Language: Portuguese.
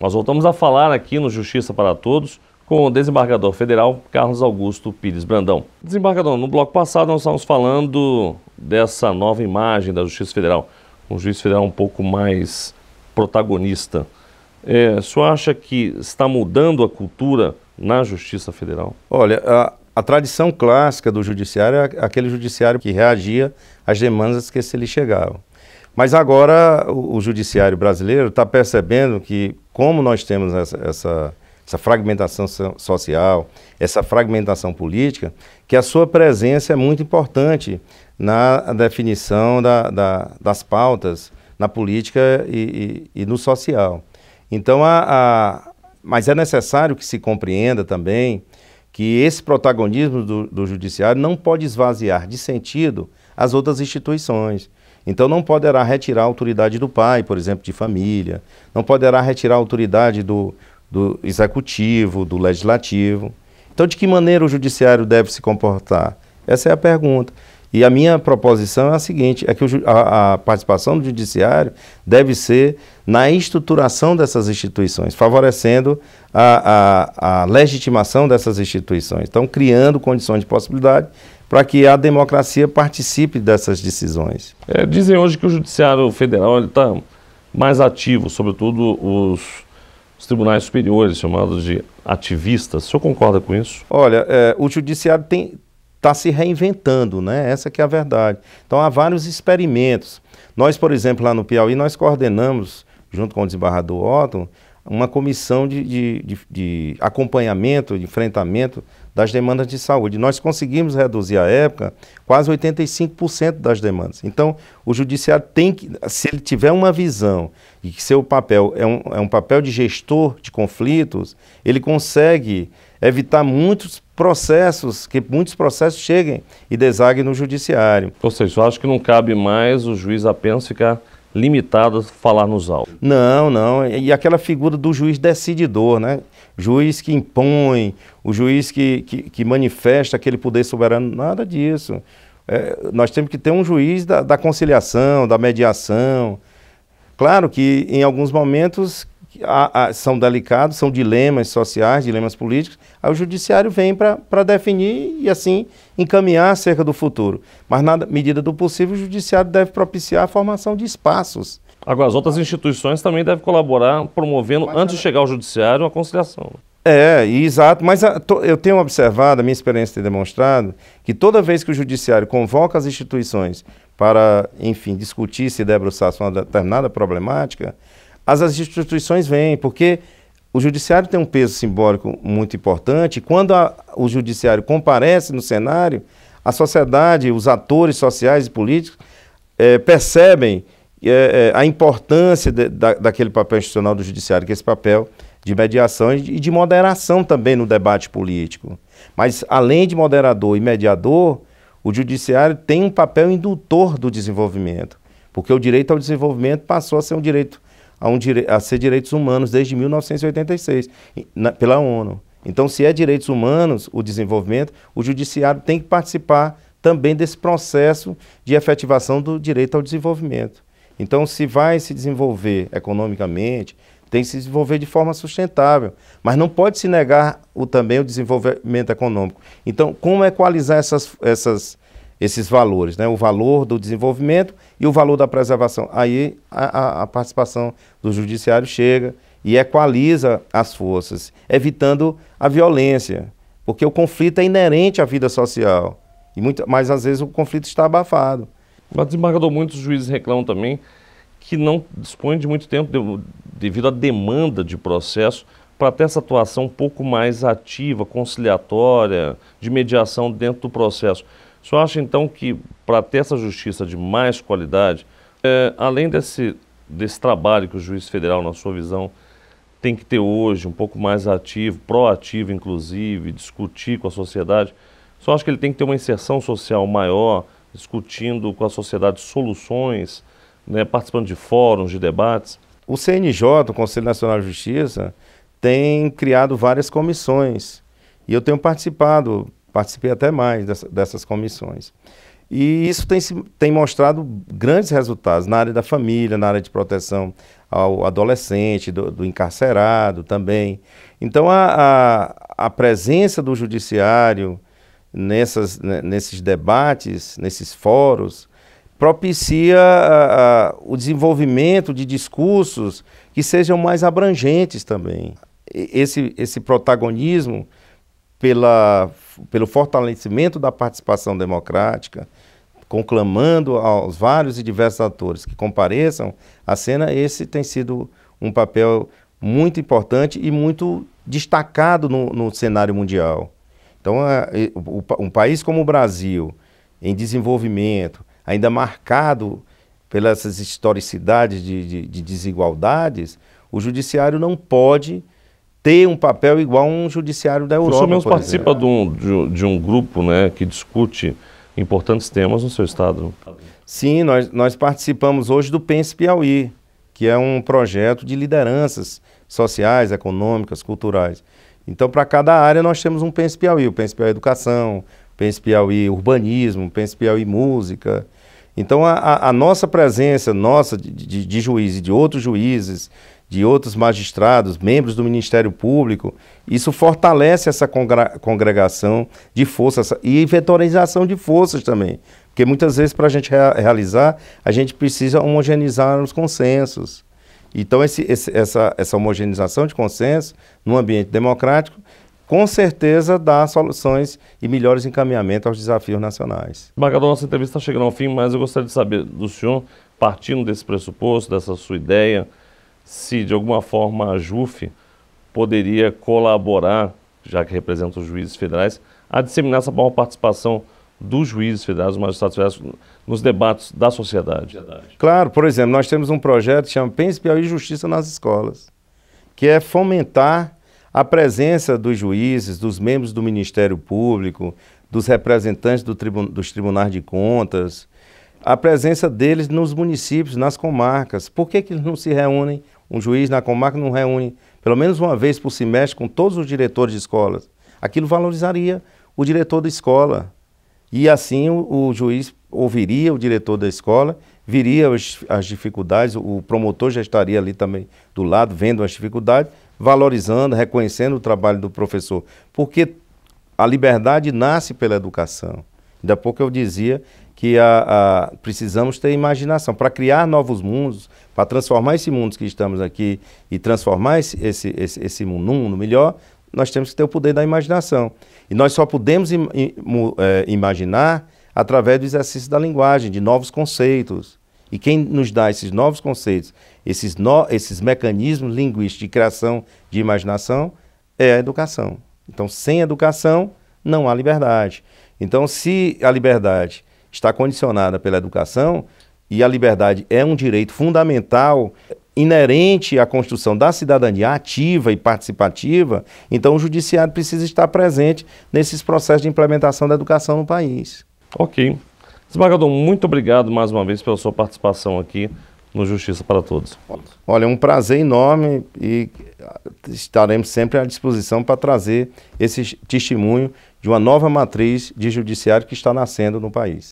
Nós voltamos a falar aqui no Justiça para Todos com o desembargador federal Carlos Augusto Pires Brandão. Desembargador, no bloco passado nós estávamos falando dessa nova imagem da Justiça Federal, um juiz federal um pouco mais protagonista. É, o senhor acha que está mudando a cultura na Justiça Federal? Olha, a, a tradição clássica do judiciário é aquele judiciário que reagia às demandas que se lhe chegavam. Mas agora o, o judiciário brasileiro está percebendo que, como nós temos essa, essa, essa fragmentação social, essa fragmentação política, que a sua presença é muito importante na definição da, da, das pautas na política e, e, e no social. Então, a, a, mas é necessário que se compreenda também que esse protagonismo do, do judiciário não pode esvaziar de sentido as outras instituições. Então não poderá retirar a autoridade do pai, por exemplo, de família, não poderá retirar a autoridade do, do executivo, do legislativo. Então, de que maneira o judiciário deve se comportar? Essa é a pergunta. E a minha proposição é a seguinte: é que a, a, participação do judiciário deve ser na estruturação dessas instituições, favorecendo a, a, a legitimação dessas instituições. Então, criando condições de possibilidade para que a democracia participe dessas decisões. É, dizem hoje que o Judiciário Federal está mais ativo, sobretudo os, os, tribunais superiores, chamados de ativistas. O senhor concorda com isso? Olha, é, o Judiciário está se reinventando, né? essa é a verdade. Então há vários experimentos. Nós, por exemplo, lá no Piauí, nós coordenamos, junto com o desembargador Otton, uma comissão de, de, de, de acompanhamento, de enfrentamento das demandas de saúde. Nós conseguimos reduzir à época quase 85% das demandas. Então, o judiciário tem que, se ele tiver uma visão e que seu papel é um, é um papel de gestor de conflitos, ele consegue evitar muitos processos, que muitos processos cheguem e desaguem no judiciário. Ou seja, eu acho que não cabe mais o juiz apenas ficar limitado a falar nos autos. Não, não. E aquela figura do juiz decididor, né? juiz que impõe, o juiz que, que, que manifesta aquele poder soberano, nada disso. É, nós temos que ter um juiz da, da, conciliação, da mediação. Claro que em alguns momentos são delicados, são dilemas sociais, dilemas políticos, aí o judiciário vem para definir e assim encaminhar acerca do futuro. Mas na medida do possível, o judiciário deve propiciar a formação de espaços Agora, as outras instituições também devem colaborar promovendo, mas, antes de chegar ao judiciário, a conciliação. Né? É, exato, mas a, to, eu tenho observado, a minha experiência tem demonstrado, que toda vez que o judiciário convoca as instituições para, enfim, discutir se debruçar sobre uma determinada problemática, as, as instituições vêm, porque o judiciário tem um peso simbólico muito importante. Quando a, o judiciário comparece no cenário, a sociedade, os atores sociais e políticos é, percebem é, é, a importância de, da, daquele papel institucional do judiciário, que é esse papel de mediação e de moderação também no debate político. Mas, além de moderador e mediador, o judiciário tem um papel indutor do desenvolvimento, porque o direito ao desenvolvimento passou a ser um direito a, um dire, a ser direitos humanos desde 1986 na, pela ONU. Então, se é direitos humanos o desenvolvimento, o judiciário tem que participar também desse processo de efetivação do direito ao desenvolvimento. Então, se vai se desenvolver economicamente, tem que se desenvolver de forma sustentável, mas não pode se negar o, também o desenvolvimento econômico. Então, como equalizar essas, essas, esses valores, né? o valor do desenvolvimento e o valor da preservação? Aí a, a, a participação do judiciário chega e equaliza as forças, evitando a violência, porque o conflito é inerente à vida social, e muito, mas às vezes o conflito está abafado. Mas desembargador, muitos juízes reclamam também que não dispõem de muito tempo de, devido à demanda de processo para ter essa atuação um pouco mais ativa, conciliatória, de mediação dentro do processo. O senhor acha então que para ter essa justiça de mais qualidade, é, além desse, desse trabalho que o juiz federal, na sua visão, tem que ter hoje, um pouco mais ativo, proativo inclusive, discutir com a sociedade, o senhor acha que ele tem que ter uma inserção social maior? discutindo com a sociedade soluções, né, participando de fóruns, de debates. O CNJ, o Conselho Nacional de Justiça, tem criado várias comissões e eu tenho participado, participei até mais dessa, dessas comissões. E isso tem, tem mostrado grandes resultados na área da família, na área de proteção ao adolescente, do, do encarcerado também. Então, a, a, a presença do judiciário, nessas, né, nesses debates, nesses fóruns, propicia a, ah, a, ah, o desenvolvimento de discursos que sejam mais abrangentes também. Esse, esse protagonismo pela, pelo fortalecimento da participação democrática, conclamando aos vários e diversos atores que compareçam à cena, esse tem sido um papel muito importante e muito destacado no, no cenário mundial. Então, é, o, um país como o Brasil, em desenvolvimento, ainda marcado pelas historicidades de, de, de desigualdades, o judiciário não pode ter um papel igual a um judiciário da Europa. O senhor mesmo participa de um, de, de um, grupo né, que discute importantes temas no seu estado. Sim, nós, nós participamos hoje do Pense Piauí, que é um projeto de lideranças sociais, econômicas, culturais. Então, para cada área, nós temos um Pense Piauí. O Pense Piauí é Educação, Pense Piauí Urbanismo, Pense Piauí Música. Então, a, a nossa presença, nossa, de, de, de de outros juízes, de outros magistrados, membros do Ministério Público, isso fortalece essa congregação de forças e vetorização de forças também. Porque muitas vezes, para a gente rea realizar, a gente precisa homogeneizar os consensos. Então, esse, esse, essa, essa homogeneização de consenso num ambiente democrático com certeza dá soluções e melhores encaminhamentos aos desafios nacionais. Marcador, nossa entrevista está chegando ao fim, mas eu gostaria de saber do senhor, partindo desse pressuposto, dessa sua ideia, se de alguma forma a JUF poderia colaborar, já que representa os juízes federais, a disseminar essa boa participação dos juízes federais, dos magistrados federais, nos debates da sociedade. Claro, por exemplo, nós temos um projeto que chama Pense Piauí Justiça nas Escolas, que é fomentar a presença dos juízes, dos membros do Ministério Público, dos representantes do tribun dos tribunais de contas, a presença deles nos municípios, nas comarcas. Por que, que eles não se reúnem? Um juiz na comarca não reúne pelo menos uma vez por semestre com todos os diretores de escolas. Aquilo valorizaria o diretor da escola, e assim o, o juiz ouviria o diretor da escola, viria as, as dificuldades, o promotor já estaria ali também do lado, vendo as dificuldades, valorizando, reconhecendo o trabalho do professor. Porque a liberdade nasce pela educação. Ainda há pouco eu dizia que a, a, precisamos ter imaginação para criar novos mundos, para transformar esse mundo que estamos aqui e transformar esse, esse, esse, esse mundo num mundo melhor nós temos que ter o poder da imaginação. E nós só podemos im im é, imaginar através do exercício da linguagem, de novos conceitos. E quem nos dá esses novos conceitos, esses, no esses mecanismos linguísticos de criação de imaginação, é a educação. Então, sem educação, não há liberdade. Então, se a liberdade está condicionada pela educação, e a liberdade é um direito fundamental inerente à construção da cidadania ativa e participativa, então o judiciário precisa estar presente nesses processos de implementação da educação no país. Ok. Desembargador, muito obrigado mais uma vez pela sua participação aqui no Justiça para Todos. Olha, é um prazer enorme e estaremos sempre à disposição para trazer esse testemunho de uma nova matriz de judiciário que está nascendo no país.